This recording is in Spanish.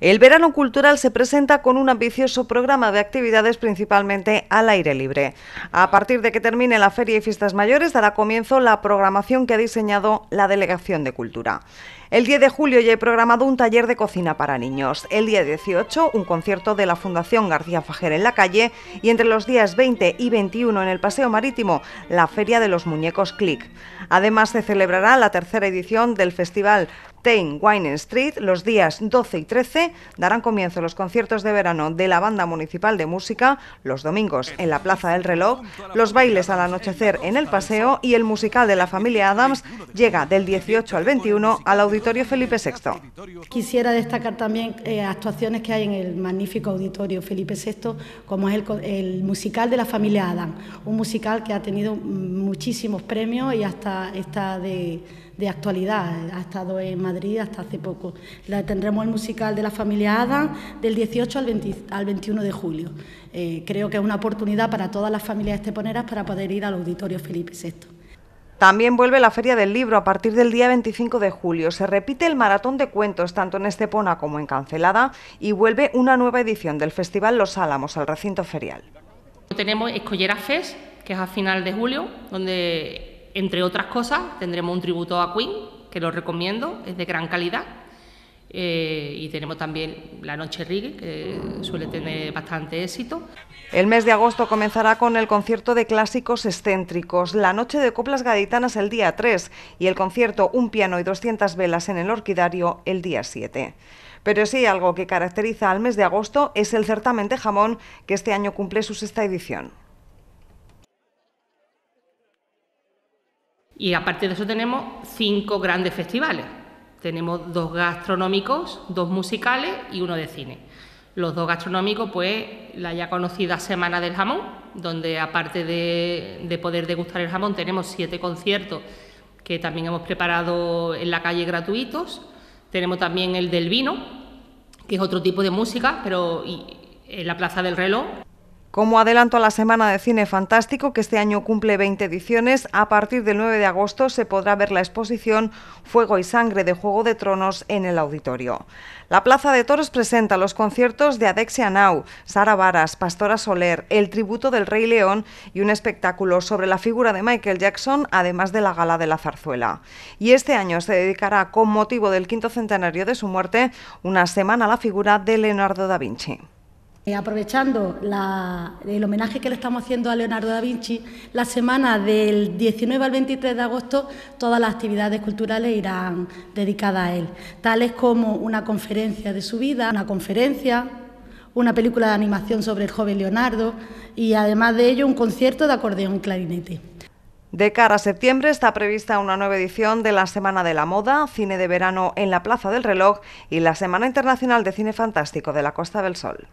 El verano cultural se presenta con un ambicioso programa de actividades principalmente al aire libre. A partir de que termine la Feria y Fiestas Mayores dará comienzo la programación que ha diseñado la Delegación de Cultura. El 10 de julio ya he programado un taller de cocina para niños. El día 18, un concierto de la Fundación García Fajer en la calle. Y entre los días 20 y 21 en el Paseo Marítimo, la Feria de los Muñecos Click. Además, se celebrará la tercera edición del Festival Tain Wine Street. Los días 12 y 13 darán comienzo los conciertos de verano de la Banda Municipal de Música, los domingos en la Plaza del Reloj, los bailes al anochecer en el Paseo y el musical de la familia Adams llega del 18 al 21 al Auditorio Felipe VI. Quisiera destacar también eh, actuaciones que hay en el magnífico Auditorio Felipe VI, como es el, el musical de la familia Adams, un musical que ha tenido mm, muchísimos premios y hasta está de de actualidad. Ha estado en Madrid hasta hace poco. La tendremos el musical de la familia Adam del 18 al, 21 de julio. Eh, creo que es una oportunidad para todas las familias esteponeras para poder ir al auditorio Felipe VI. También vuelve la Feria del Libro a partir del día 25 de julio. Se repite el maratón de cuentos tanto en Estepona como en Cancelada y vuelve una nueva edición del Festival Los Álamos al recinto ferial. Tenemos Escollera Fest, que es a final de julio, donde entre otras cosas, tendremos un tributo a Queen, que lo recomiendo, es de gran calidad. Eh, y tenemos también la Noche Rigue, que suele tener bastante éxito. El mes de agosto comenzará con el concierto de clásicos excéntricos, la Noche de Coplas Gaditanas el día 3 y el concierto Un piano y 200 velas en el Orquidario el día 7. Pero sí, algo que caracteriza al mes de agosto es el certamen de jamón que este año cumple su sexta edición. Y aparte de eso tenemos cinco grandes festivales. Tenemos dos gastronómicos, dos musicales y uno de cine. Los dos gastronómicos, pues la ya conocida Semana del Jamón, donde aparte de, de poder degustar el jamón tenemos siete conciertos que también hemos preparado en la calle gratuitos. Tenemos también el del vino, que es otro tipo de música, pero en la Plaza del Reloj, como adelanto a la Semana de Cine Fantástico, que este año cumple 20 ediciones, a partir del 9 de agosto se podrá ver la exposición Fuego y Sangre de Juego de Tronos en el auditorio. La Plaza de Toros presenta los conciertos de Adexia Nau, Sara Varas, Pastora Soler, El Tributo del Rey León y un espectáculo sobre la figura de Michael Jackson, además de la Gala de la Zarzuela. Y este año se dedicará, con motivo del quinto centenario de su muerte, una semana a la figura de Leonardo da Vinci. Eh, aprovechando el homenaje que le estamos haciendo a Leonardo da Vinci, la semana del 19 al 23 de agosto todas las actividades culturales irán dedicadas a él, tales como una conferencia de su vida, una conferencia, una película de animación sobre el joven Leonardo y además de ello un concierto de acordeón y clarinete. De cara a septiembre está prevista una nueva edición de la Semana de la Moda, Cine de Verano en la Plaza del Reloj y la Semana Internacional de Cine Fantástico de la Costa del Sol.